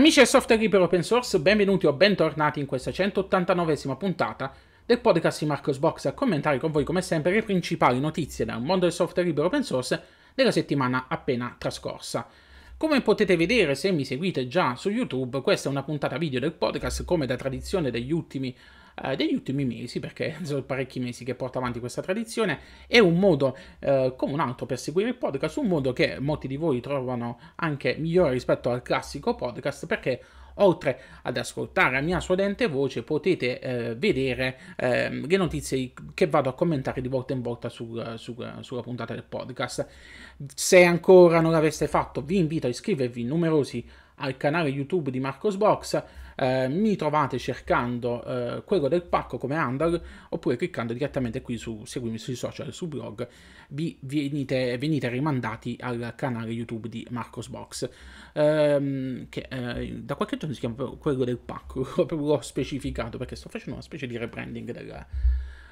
Amici del software libero open source, benvenuti o bentornati in questa 189esima puntata del podcast di Marcos Box a commentare con voi come sempre le principali notizie dal mondo del software libero open source della settimana appena trascorsa. Come potete vedere se mi seguite già su YouTube, questa è una puntata video del podcast come da tradizione degli ultimi eh, degli ultimi mesi, perché sono parecchi mesi che porto avanti questa tradizione, è un modo eh, come un altro per seguire il podcast, un modo che molti di voi trovano anche migliore rispetto al classico podcast, perché oltre ad ascoltare la mia suadente voce potete eh, vedere eh, le notizie che vado a commentare di volta in volta sul, sul, sulla puntata del podcast se ancora non l'aveste fatto vi invito a iscrivervi numerosi al canale YouTube di Marcosbox. Eh, mi trovate cercando eh, quello del pacco come handle oppure cliccando direttamente qui su seguimi sui social su blog vi venite, venite rimandati al canale YouTube di Marcosbox ehm, che eh, da qualche giorno si chiama quello del pacco proprio l'ho specificato perché sto facendo una specie di rebranding della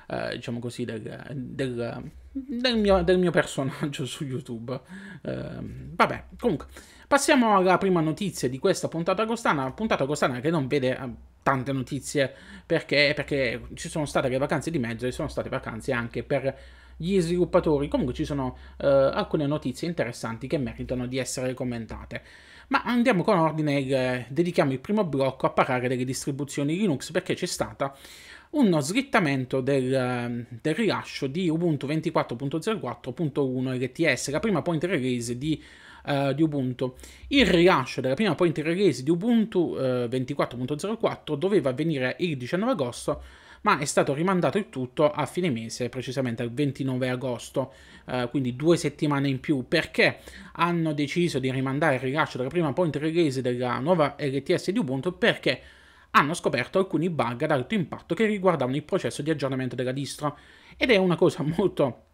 eh, diciamo così, del, del, del, mio, del, mio, personaggio su YouTube. Eh, vabbè, comunque, passiamo alla prima notizia di questa puntata costana, puntata costana che non vede eh, tante notizie perché, perché ci sono state le vacanze di mezzo e sono state vacanze anche per gli sviluppatori. Comunque ci sono eh, alcune notizie interessanti che meritano di essere commentate. Ma andiamo con ordine, eh, dedichiamo il primo blocco a parlare delle distribuzioni Linux perché c'è stata uno slittamento del, ehm, del rilascio di Ubuntu 24.04.1 LTS, la prima point release di eh, di Ubuntu. Il rilascio della prima point release di Ubuntu eh, 24.04 doveva avvenire il 19 agosto, ma è stato rimandato il tutto a fine mese, precisamente al 29 agosto, eh, quindi due settimane in più, perché hanno deciso di rimandare il rilascio della prima point release della nuova LTS di Ubuntu perché hanno scoperto alcuni bug ad alto impatto che riguardavano il processo di aggiornamento della distro ed è una cosa molto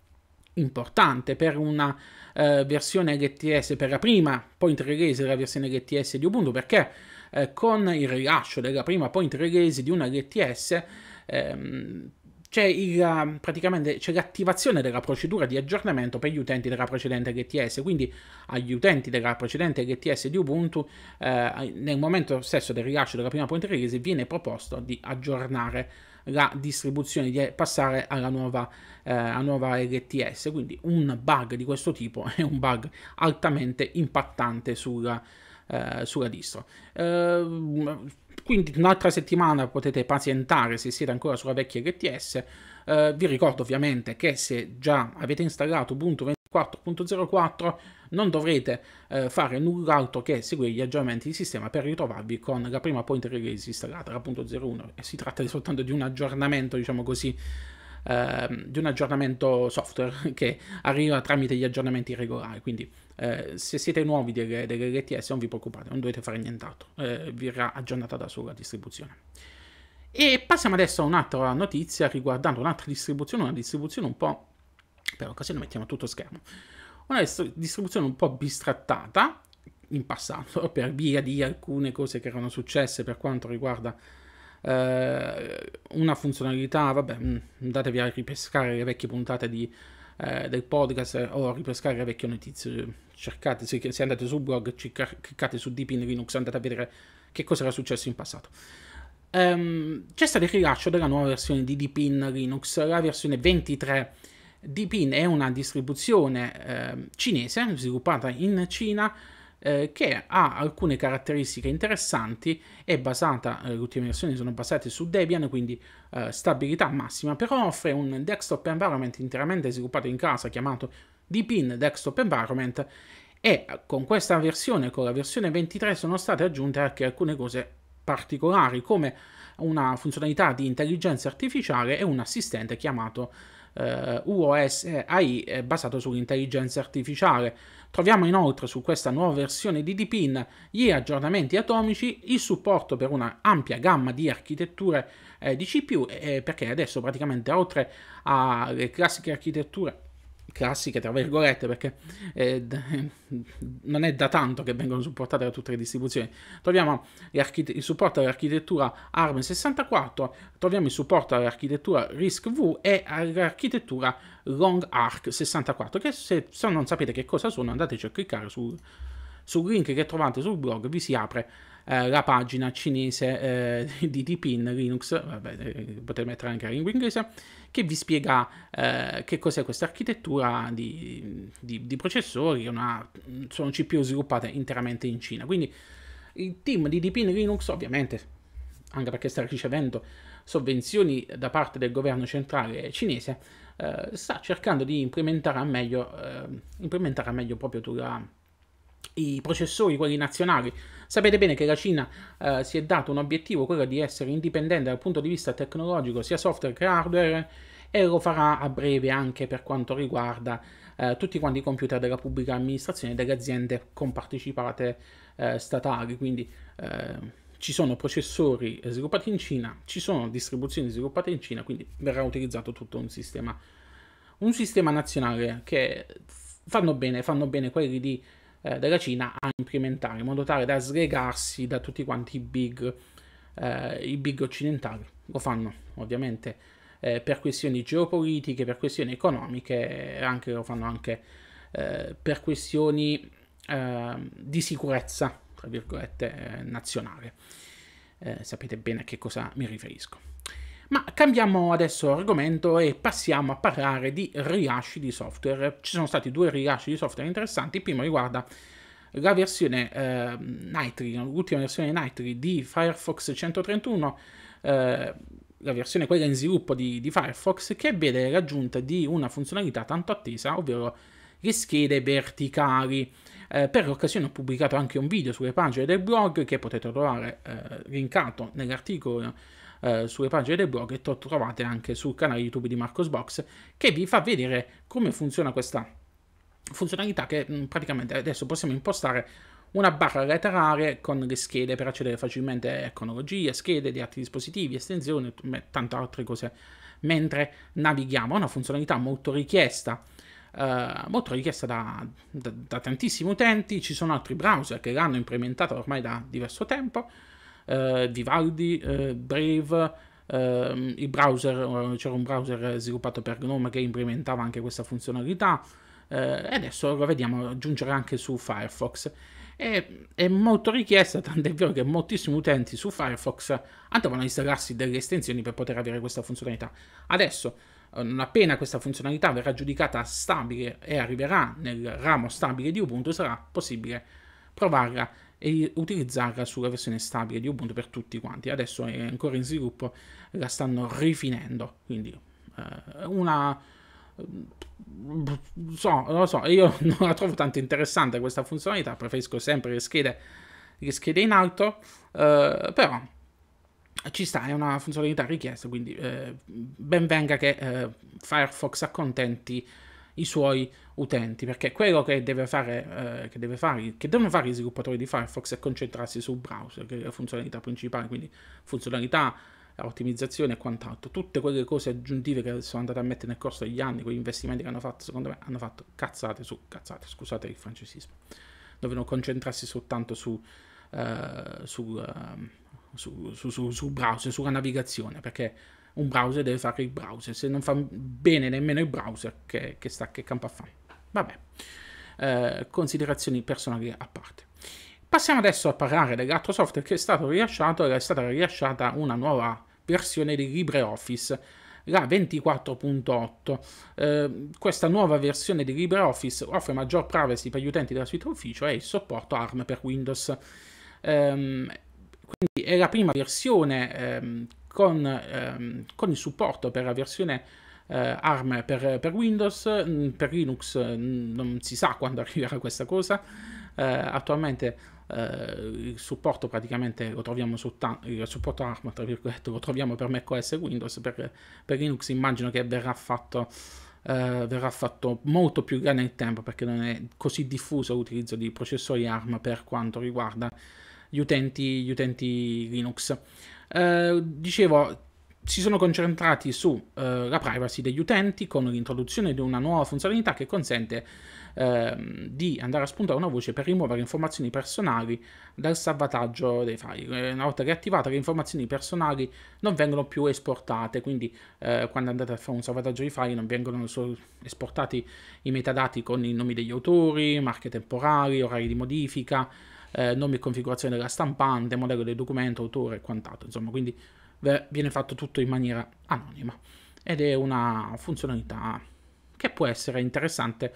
importante per una eh, versione LTS, per la prima point release della versione LTS di Ubuntu perché eh, con il rilascio della prima point release di una LTS ehm, c'è il, um, praticamente c'è l'attivazione della procedura di aggiornamento per gli utenti della precedente LTS, quindi agli utenti della precedente LTS di Ubuntu eh, nel momento stesso del rilascio della prima point release viene proposto di aggiornare la distribuzione, di passare alla nuova, eh, nuova LTS, quindi un bug di questo tipo è un bug altamente impattante sulla eh, sulla distro. Eh, quindi un'altra settimana potete pazientare se siete ancora sulla vecchia LTS. Eh, vi ricordo ovviamente che se già avete installato Ubuntu 24.04 non dovrete eh, fare null'altro che seguire gli aggiornamenti di sistema per ritrovarvi con la prima pointer release installata, la .01. Si tratta soltanto di un aggiornamento, diciamo così, Ehm, di un aggiornamento software che arriva tramite gli aggiornamenti regolari. Quindi eh, se siete nuovi dell'LTS, non vi preoccupate, non dovete fare nient'altro, eh, verrà aggiornata da sola la distribuzione. E passiamo adesso a un'altra notizia riguardando un'altra distribuzione, una distribuzione un po'... per occasione mettiamo tutto schermo. Una distribuzione un po' bistrattata in passato per via di alcune cose che erano successe per quanto riguarda eh, una funzionalità, vabbè, mm, andatevi a ripescare le vecchie puntate di, eh, del podcast eh, o a ripescare le vecchie notizie, eh, cercate, se, se andate su blog, cliccate su Deep in Linux, andate a vedere che cosa era successo in passato. Um, c'è stato il rilascio della nuova versione di Deepin Linux, la versione 23. Deepin è una distribuzione eh, cinese sviluppata in Cina eh, che ha alcune caratteristiche interessanti, è basata, eh, le ultime versioni sono basate su Debian, quindi eh, stabilità massima, però offre un desktop environment interamente sviluppato in casa chiamato Dpin Desktop Environment e con questa versione, con la versione 23, sono state aggiunte anche alcune cose particolari come una funzionalità di intelligenza artificiale e un assistente chiamato eh, UOS AI basato sull'intelligenza artificiale. Troviamo inoltre su questa nuova versione di DPIN gli aggiornamenti atomici, il supporto per una ampia gamma di architetture eh, di CPU, eh, perché adesso praticamente oltre alle classiche architetture classiche tra virgolette perché eh, non è da tanto che vengono supportate da tutte le distribuzioni troviamo il supporto all'architettura ARM 64 troviamo il supporto all'architettura RISC V e all'architettura Long Arc 64 che se, se, non sapete che cosa sono andateci a cliccare sul, sul link che trovate sul blog vi si apre eh, la pagina cinese eh, di Deepin Linux, vabbè, eh, potete mettere anche la lingua inglese, che vi spiega eh, che cos'è questa architettura di, di, di processori, una, sono CPU sviluppate interamente in Cina. Quindi il team di Deepin Linux, ovviamente, anche perché sta ricevendo sovvenzioni da parte del governo centrale cinese, eh, sta cercando di implementare a meglio, eh, implementare a meglio proprio la, i processori, quelli nazionali. Sapete bene che la Cina eh, si è dato un obiettivo, quello di essere indipendente dal punto di vista tecnologico, sia software che hardware, e lo farà a breve anche per quanto riguarda eh, tutti quanti i computer della pubblica amministrazione e delle aziende comparticipate eh, statali. Quindi eh, ci sono processori sviluppati in Cina, ci sono distribuzioni sviluppate in Cina, quindi verrà utilizzato tutto un sistema, un sistema nazionale che fanno bene, fanno bene quelli di eh, della Cina a implementare, in modo tale da slegarsi da tutti quanti i big, eh, i big occidentali. Lo fanno ovviamente eh, per questioni geopolitiche, per questioni economiche, eh, anche, lo fanno anche eh, per questioni ehm, di sicurezza, tra virgolette, eh, nazionale. sapete bene a che cosa mi riferisco. Ma cambiamo adesso argomento e passiamo a parlare di rilasci di software. Ci sono stati due rilasci di software interessanti, il primo riguarda la versione eh, Nightly, l'ultima versione Nightly di Firefox 131, eh, la versione quella in sviluppo di, di Firefox, che vede l'aggiunta di una funzionalità tanto attesa, ovvero le schede verticali. Eh, per l'occasione ho pubblicato anche un video sulle pagine del blog che potete trovare eh, linkato nell'articolo eh, sulle pagine del blog e lo trovate anche sul canale YouTube di Marcosbox che vi fa vedere come funziona questa funzionalità che mh, mm, praticamente adesso possiamo impostare una barra laterale con le schede per accedere facilmente a cronologia, schede di altri dispositivi, estensioni e tante altre cose mentre navighiamo. È una funzionalità molto richiesta, eh, molto richiesta da, da, da, tantissimi utenti, ci sono altri browser che l'hanno implementata ormai da diverso tempo eh, Vivaldi, eh, Brave, ehm, eh, browser, c'era un browser eh, sviluppato per GNOME che implementava anche questa funzionalità eh, e adesso lo vediamo aggiungere anche su Firefox. È, è molto richiesta, tant'è vero che moltissimi utenti su Firefox andavano a installarsi delle estensioni per poter avere questa funzionalità. Adesso, non eh, appena questa funzionalità verrà giudicata stabile e arriverà nel ramo stabile di Ubuntu, sarà possibile provarla e utilizzarla sulla versione stabile di Ubuntu per tutti quanti. Adesso è ancora in sviluppo, la stanno rifinendo, quindi eh, una... Mm, so, lo so, io non la trovo tanto interessante questa funzionalità, preferisco sempre le schede, le schede in alto, eh, però ci sta, è una funzionalità richiesta, quindi eh, ben venga che eh, Firefox accontenti i suoi utenti, perché quello che, deve fare, eh, che, deve fare, che devono fare gli sviluppatori di Firefox è concentrarsi sul browser, che è la funzionalità principale, quindi funzionalità, ottimizzazione e quant'altro. Tutte quelle cose aggiuntive che sono andate a mettere nel corso degli anni, quegli investimenti che hanno fatto, secondo me, hanno fatto cazzate su cazzate, scusate il francesismo. Dovevano concentrarsi soltanto su, uh, eh, su, uh, eh, su, su, su browser, sulla navigazione, perché un browser deve fare il browser, se non fa bene nemmeno il browser che, che sta che campa a fare. Vabbè, eh, considerazioni personali a parte. Passiamo adesso a parlare dell'altro software che è stato rilasciato, è stata rilasciata una nuova versione di LibreOffice, la 24.8. Eh, questa nuova versione di LibreOffice offre maggior privacy per gli utenti della suite ufficio e il supporto ARM per Windows. Ehm, quindi è la prima versione ehm, con, ehm, con, il supporto per la versione eh, ARM per, per, Windows, mm, per Linux mm, non si sa quando arriverà questa cosa, eh, attualmente eh, il supporto praticamente lo troviamo soltanto, il supporto ARM tra virgolette lo troviamo per macOS e Windows, per, per Linux immagino che verrà fatto... Uh, verrà fatto molto più grande nel tempo perché non è così diffuso l'utilizzo di processori ARM per quanto riguarda gli utenti, gli utenti Linux. Uh, dicevo, si sono concentrati sulla eh, privacy degli utenti con l'introduzione di una nuova funzionalità che consente eh, di andare a spuntare una voce per rimuovere informazioni personali dal salvataggio dei file. Eh, una volta riattivate le informazioni personali non vengono più esportate, quindi eh, quando andate a fare un salvataggio di file non vengono esportati i metadati con i nomi degli autori, marche temporali, orari di modifica, eh, nomi e configurazione della stampante, modello del documento, autore e quant'altro. Insomma, quindi viene fatto tutto in maniera anonima ed è una funzionalità che può essere interessante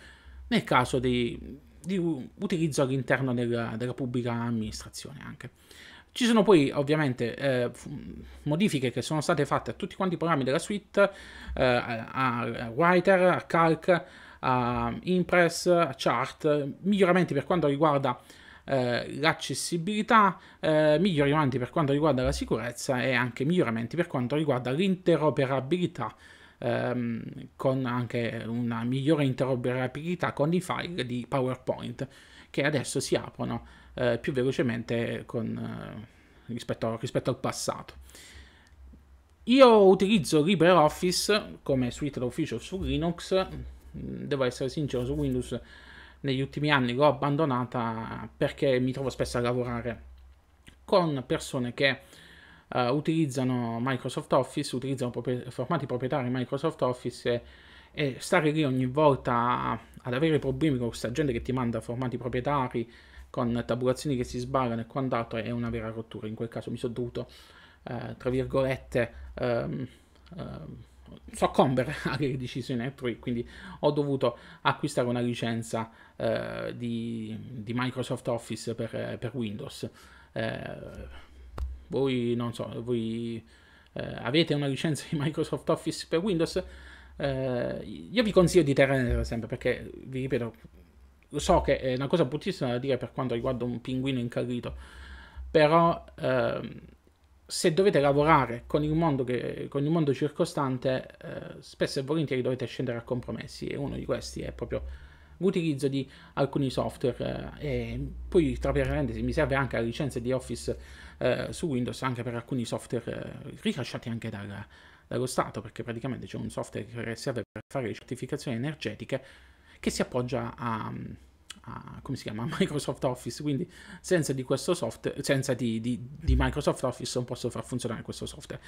nel caso di, di utilizzo all'interno della, della, pubblica amministrazione anche. Ci sono poi ovviamente eh, modifiche che sono state fatte a tutti quanti i programmi della suite, eh, a, a Writer, a Calc, a Impress, a Chart, miglioramenti per quanto riguarda eh, l'accessibilità, eh, miglioramenti per quanto riguarda la sicurezza e anche miglioramenti per quanto riguarda l'interoperabilità ehm, con anche una migliore interoperabilità con i file di PowerPoint che adesso si aprono eh, più velocemente con, eh, rispetto, rispetto al passato. Io utilizzo LibreOffice come suite d'ufficio su Linux, mm, devo essere sincero, su Windows negli ultimi anni l'ho abbandonata perché mi trovo spesso a lavorare con persone che uh, utilizzano Microsoft Office, utilizzano propri- formati proprietari Microsoft Office e, e stare lì ogni volta ad avere problemi con questa gente che ti manda formati proprietari con tabulazioni che si sballano e quant'altro è una vera rottura. In quel caso mi sono dovuto, eh, tra virgolette, ehm, ehm soccombere alle decisioni altrui, quindi ho dovuto acquistare una licenza eh, di, di, Microsoft Office per, per Windows. Eh, voi non so, voi eh, avete una licenza di Microsoft Office per Windows? Eh, io vi consiglio di tenere sempre perché, vi ripeto, lo so che è una cosa bruttissima da dire per quanto riguarda un pinguino incallito, però... Ehm, se dovete lavorare con il mondo, che, con il mondo circostante, eh, spesso e volentieri dovete scendere a compromessi e uno di questi è proprio l'utilizzo di alcuni software eh, e poi tra parentesi mi serve anche la licenza di Office eh, su Windows anche per alcuni software eh, rilasciati anche dalla, dallo Stato perché praticamente c'è un software che serve per fare le certificazioni energetiche che si appoggia a, a, come si chiama, a Microsoft Office, quindi senza di questo software, senza di, di, di Microsoft Office non posso far funzionare questo software.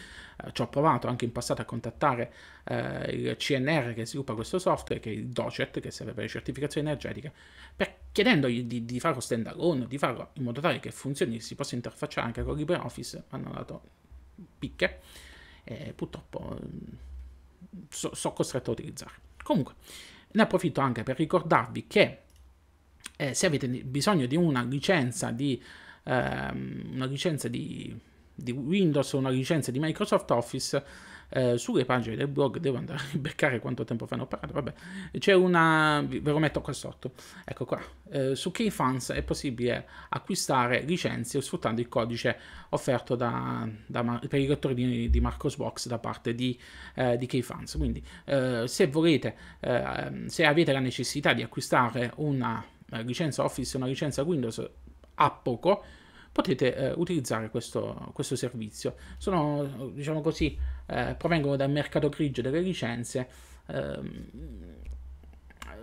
Eh, ci ho provato anche in passato a contattare eh, il CNR che sviluppa questo software, che è il DOCET, che serve per le certificazioni energetiche, per, chiedendogli di, di farlo stand alone, di farlo in modo tale che funzioni, si possa interfacciare anche con LibreOffice, hanno dato picche e purtroppo mm, sono so costretto a utilizzare. Comunque, ne approfitto anche per ricordarvi che eh, se avete bisogno di una licenza di, ehm, una licenza di, di Windows o una licenza di Microsoft Office, eh, sulle pagine del blog devo andare a beccare quanto tempo fanno parlato vabbè c'è una ve lo metto qua sotto ecco qua eh, su Keyfunds è possibile acquistare licenze sfruttando il codice offerto da, da per i lettori di, di Marcosbox da parte di, eh, di Keyfunds quindi eh, se volete eh, se avete la necessità di acquistare una la licenza Office e una licenza Windows a poco, potete eh, utilizzare questo, questo, servizio. Sono, diciamo così, eh, provengono dal mercato grigio delle licenze. Ehm,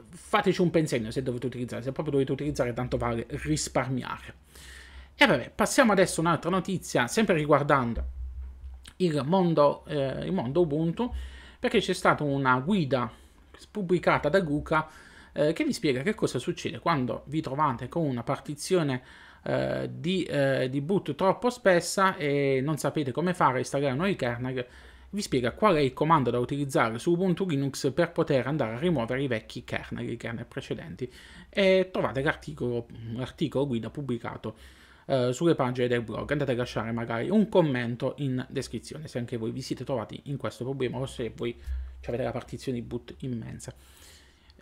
fateci un pensiero se dovete utilizzare, se proprio dovete utilizzare tanto vale risparmiare. E vabbè, passiamo adesso a un'altra notizia, sempre riguardando il mondo, eh, il mondo Ubuntu, perché c'è stata una guida pubblicata da Luca eh, che vi spiega che cosa succede quando vi trovate con una partizione eh, di, eh, di, boot troppo spessa e non sapete come fare a installare nuovi kernel vi spiega qual è il comando da utilizzare su Ubuntu Linux per poter andare a rimuovere i vecchi kernel, i kernel precedenti e trovate l'articolo guida pubblicato eh, sulle pagine del blog andate a lasciare magari un commento in descrizione se anche voi vi siete trovati in questo problema o se voi avete la partizione di boot immensa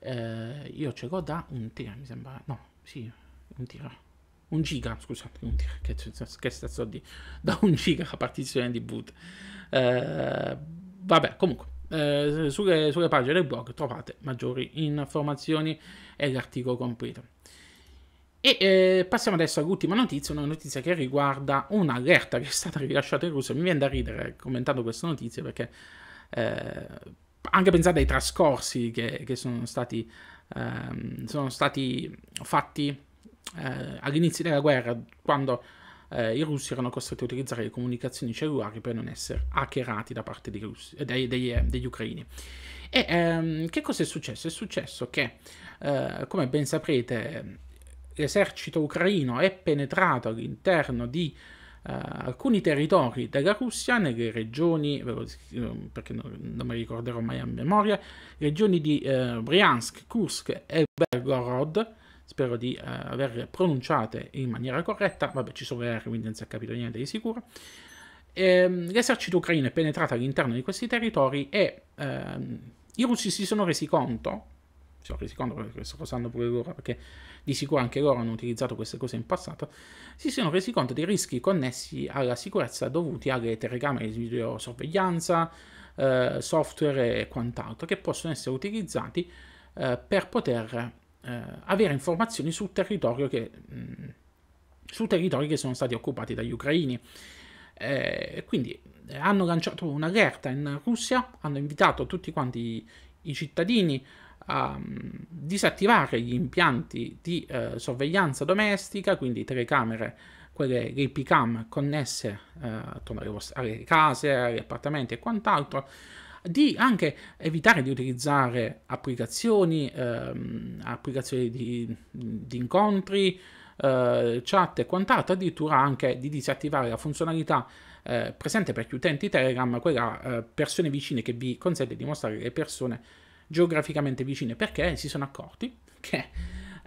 eh, io ce l'ho da un tira, mi sembra, no, sì, un tira, un giga, scusate, un tira, che, che stazzo di, da un giga la partizione di boot. Eh, vabbè, comunque. Eh, sulle, sulle pagine del blog trovate maggiori informazioni e l'articolo completo. E eh, passiamo adesso all'ultima notizia, una notizia che riguarda un'allerta che è stata rilasciata in Russia. Mi viene da ridere commentando questa notizia perché eh, anche pensate ai trascorsi che, che sono, stati, ehm, sono, stati, fatti eh, all'inizio della guerra, quando eh, i russi erano costretti a utilizzare le comunicazioni cellulari per non essere hackerati da parte dei russi, eh, dei, degli, eh, degli, ucraini. E ehm, che cosa è successo? È successo che, eh, come ben saprete, l'esercito ucraino è penetrato all'interno di eh, alcuni territori della Russia nelle regioni, eh, perché non, mi ricorderò mai a memoria, regioni di eh, Bryansk, Kursk e Belgorod, spero di eh, averle pronunciate in maniera corretta, vabbè ci sono le R quindi non si è capito niente di sicuro, ehm, l'esercito ucraino è penetrato all'interno di questi territori e ehm, i russi si sono resi conto, si sono resi conto perché lo sanno pure loro, perché di sicuro anche loro hanno utilizzato queste cose in passato, si sono resi conto dei rischi connessi alla sicurezza dovuti alle telecamere di videosorveglianza, eh, software e quant'altro, che possono essere utilizzati eh, per poter eh, avere informazioni sul territorio che, mh, mm, su territori che sono stati occupati dagli ucraini. Eh, quindi eh, hanno lanciato un'allerta in Russia, hanno invitato tutti quanti i cittadini a mm, disattivare gli impianti di eh, sorveglianza domestica, quindi telecamere, quelle IP cam connesse eh, attorno alle, vostre, alle, case, agli appartamenti e quant'altro, di anche evitare di utilizzare applicazioni, ehm, applicazioni di, di incontri, eh, chat e quant'altro, addirittura anche di disattivare la funzionalità eh, presente per gli utenti Telegram, quella eh, persone vicine che vi consente di mostrare le persone geograficamente vicine, perché si sono accorti che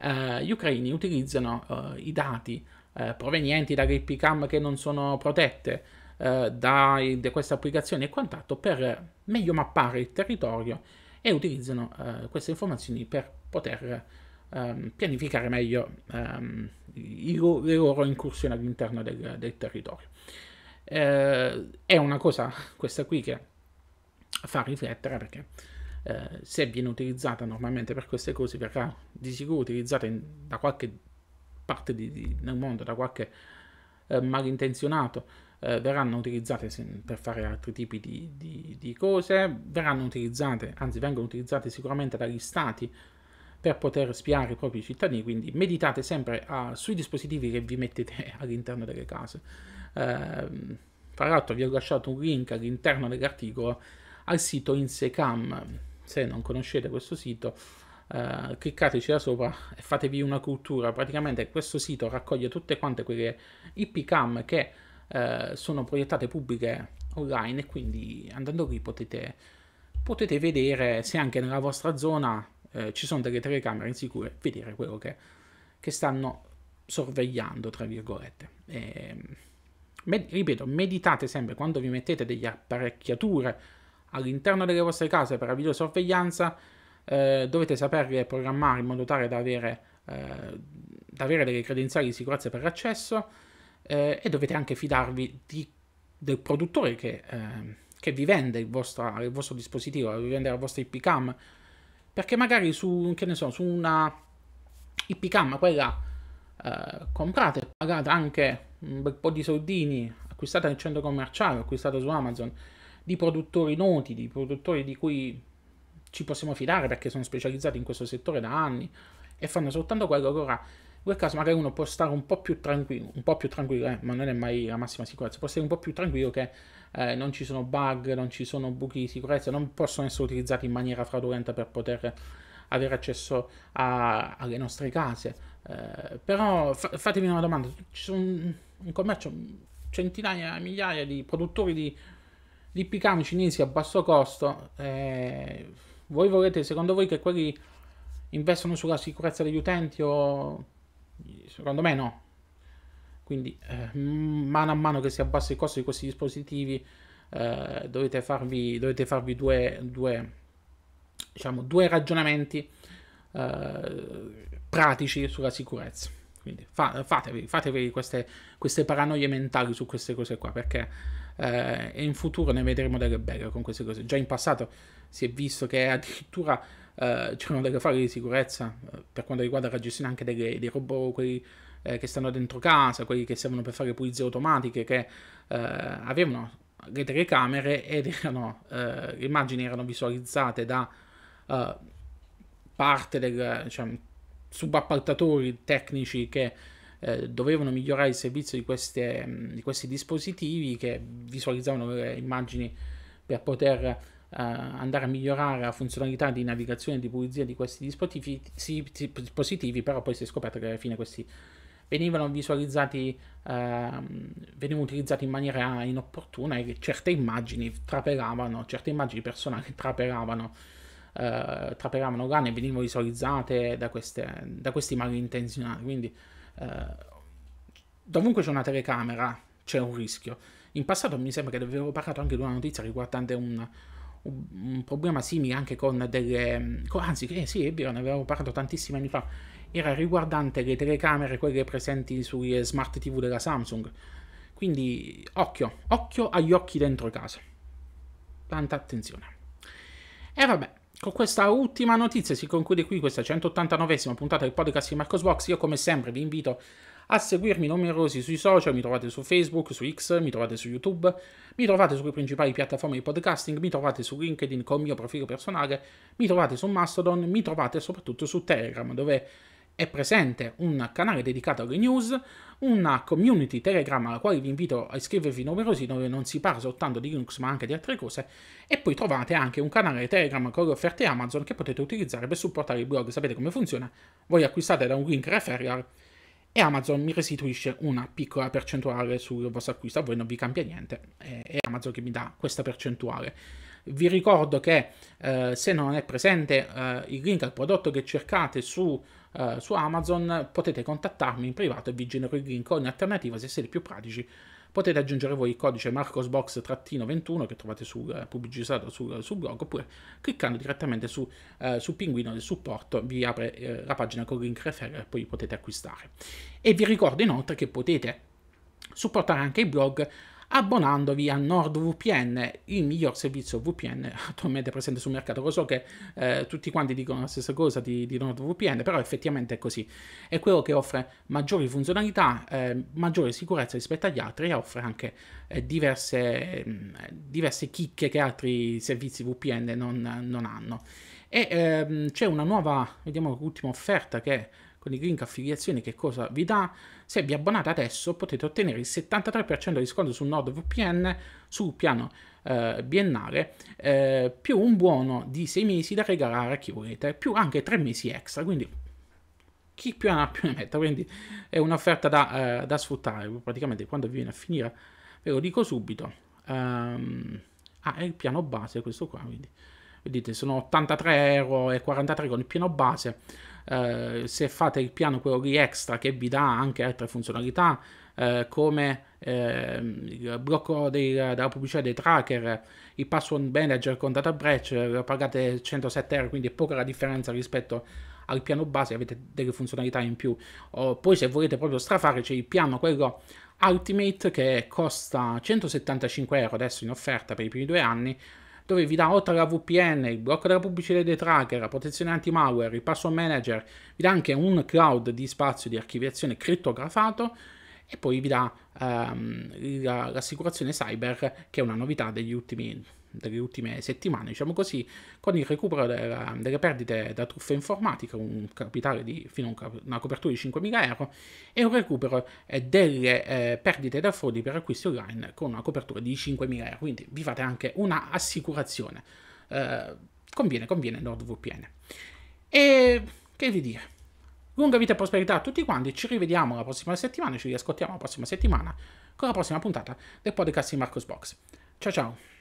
eh, gli ucraini utilizzano eh, i dati eh, provenienti da IP che non sono protette eh, da, da queste applicazioni e quant'altro per meglio mappare il territorio e utilizzano eh, queste informazioni per poter ehm, pianificare meglio ehm, i, le loro incursioni all'interno del, del territorio. Eh, è una cosa questa qui che fa riflettere perché eh, se viene utilizzata normalmente per queste cose verrà di sicuro utilizzata in, da qualche parte di, di, nel mondo, da qualche eh, malintenzionato, eh, verranno utilizzate per fare altri tipi di, di, cose, verranno utilizzate, anzi vengono utilizzate sicuramente dagli stati per poter spiare i propri cittadini, quindi meditate sempre a, ah, sui dispositivi che vi mettete all'interno delle case. tra ehm, l'altro vi ho lasciato un link all'interno dell'articolo al sito Insecam se non conoscete questo sito, eh, cliccateci da sopra e fatevi una cultura. Praticamente questo sito raccoglie tutte quante quelle IP cam che eh, sono proiettate pubbliche online e quindi andando qui potete, potete vedere se anche nella vostra zona eh, ci sono delle telecamere insicure, vedere quello che, che stanno sorvegliando, tra virgolette. E, ehm, med ripeto, meditate sempre quando vi mettete delle apparecchiature all'interno delle vostre case per la videosorveglianza eh, dovete saperle programmare in modo tale da avere, eh, da avere delle credenziali di sicurezza per l'accesso eh, e dovete anche fidarvi di, del produttore che, eh, che vi vende il vostro, il vostro, dispositivo, vi vende la vostra IP cam perché magari su, so, su una IP cam quella eh, comprata e pagata anche un bel po' di soldini acquistata nel centro commerciale, acquistata su Amazon di produttori noti, di produttori di cui ci possiamo fidare perché sono specializzati in questo settore da anni e fanno soltanto quello. Allora, in quel caso magari uno può stare un po' più tranquillo, un po' più tranquillo, eh, ma non è mai la massima sicurezza, può stare un po' più tranquillo che eh, non ci sono bug, non ci sono buchi di sicurezza, non possono essere utilizzati in maniera fraudolenta per poter avere accesso a, alle nostre case. Eh, però fa, fatemi una domanda, ci sono in commercio centinaia, migliaia di produttori di L'ippicami cinesi a basso costo, eh, voi volete, secondo voi che quelli investono sulla sicurezza degli utenti o... Secondo me no. Quindi eh, mano a mano che si abbassa il costo di questi dispositivi eh, dovete farvi, dovete farvi due, due, diciamo, due ragionamenti eh, pratici sulla sicurezza. Quindi fa, fatevi, fatevi queste, queste paranoie mentali su queste cose qua perché eh, e in futuro ne vedremo delle belle con queste cose. Già in passato si è visto che addirittura eh, c'erano delle falle di sicurezza eh, per quanto riguarda la gestione anche delle, dei robot, quelli eh, che stanno dentro casa, quelli che servono per fare pulizie automatiche, che eh, avevano le telecamere ed erano, eh, le immagini erano visualizzate da parte del, diciamo, subappaltatori tecnici che eh, dovevano migliorare il servizio di, queste, mm, di, questi dispositivi che visualizzavano le eh, immagini per poter eh, andare a migliorare la funzionalità di navigazione e di pulizia di questi dispositivi, però poi si è scoperto che alla fine questi venivano visualizzati, eh, venivano utilizzati in maniera inopportuna e certe immagini trapelavano, certe immagini personali trapelavano, eh, trapelavano l'AN e venivano visualizzate da, queste, da questi malintenzionati. Quindi eh, dovunque c'è una telecamera c'è un rischio. In passato mi sembra che avevo parlato anche di una notizia riguardante un, un, un problema simile anche con delle... Con, anzi, eh sì, è vero, ne avevo parlato tantissimi anni fa. Era riguardante le telecamere, quelle presenti sugli eh, smart TV della Samsung. Quindi occhio, occhio agli occhi dentro casa. Tanta attenzione. E vabbè, con questa ultima notizia si conclude qui questa 189esima puntata del podcast di Marcos Box. Io come sempre vi invito a seguirmi numerosi sui social, mi trovate su Facebook, su X, mi trovate su YouTube, mi trovate sulle principali piattaforme di podcasting, mi trovate su LinkedIn con il mio profilo personale, mi trovate su Mastodon, mi trovate soprattutto su Telegram dove è presente un canale dedicato alle news, una community Telegram alla quale vi invito a iscrivervi numerosi dove non si parla soltanto di Linux ma anche di altre cose e poi trovate anche un canale Telegram con le offerte Amazon che potete utilizzare per supportare il blog, sapete come funziona, voi acquistate da un link referral e Amazon mi restituisce una piccola percentuale sul vostro acquisto, a voi non vi cambia niente, è Amazon che mi dà questa percentuale. Vi ricordo che eh, se non è presente eh, il link al prodotto che cercate su eh, su Amazon potete contattarmi in privato e vi genero il link o in alternativa se siete più pratici potete aggiungere voi il codice marcosbox-21 che trovate sul, eh, pubblicizzato sul, eh, sul blog oppure cliccando direttamente su, eh, su pinguino del supporto vi apre eh, la pagina con il link referral e poi potete acquistare e vi ricordo inoltre che potete supportare anche il blog abbonandovi a NordVPN, il miglior servizio VPN attualmente presente sul mercato. Lo so che eh, tutti quanti dicono la stessa cosa di, di, NordVPN, però effettivamente è così. È quello che offre maggiori funzionalità, eh, maggiore sicurezza rispetto agli altri e offre anche eh, diverse, mm, diverse, chicche che altri servizi VPN non, non hanno. E ehm, c'è una nuova, vediamo l'ultima offerta che con i link affiliazioni che cosa vi dà se vi abbonate adesso potete ottenere il 73% di sconto su NordVPN sul piano eh, biennale, eh, più un buono di 6 mesi da regalare a chi volete, più anche 3 mesi extra, quindi chi più ne ha più ne metta, quindi è un'offerta da, eh, da, sfruttare, praticamente quando vi viene a finire, ve lo dico subito. Um, ah, è il piano base questo qua, quindi vedete sono 83 euro e 43 con il piano base eh, se fate il piano quello lì extra che vi dà anche altre funzionalità eh, come eh, il blocco dei, della pubblicità dei tracker, il password manager con data breach, eh, pagate 107 euro, quindi è poca la differenza rispetto al piano base, avete delle funzionalità in più. o poi se volete proprio strafare c'è il piano quello Ultimate che costa 175 euro adesso in offerta per i primi due anni, dove vi dà oltre alla VPN, il blocco della pubblicità dei tracker, la protezione anti-malware, il password manager, vi dà anche un cloud di spazio di archiviazione crittografato e poi vi dà ehm, l'assicurazione cyber che è una novità degli ultimi delle ultime settimane, diciamo così, con il recupero della, delle perdite da truffa informatica, un capitale di, fino a una copertura di 5.000 euro, e un recupero eh, delle eh, perdite da frodi per acquisti online con una copertura di 5.000 euro. Quindi vi fate anche una assicurazione. Eh, conviene, conviene NordVPN. E che vi dire? Lunga vita e prosperità a tutti quanti, ci rivediamo la prossima settimana, ci riascoltiamo la prossima settimana con la prossima puntata del podcast di Marcos Box. Ciao ciao!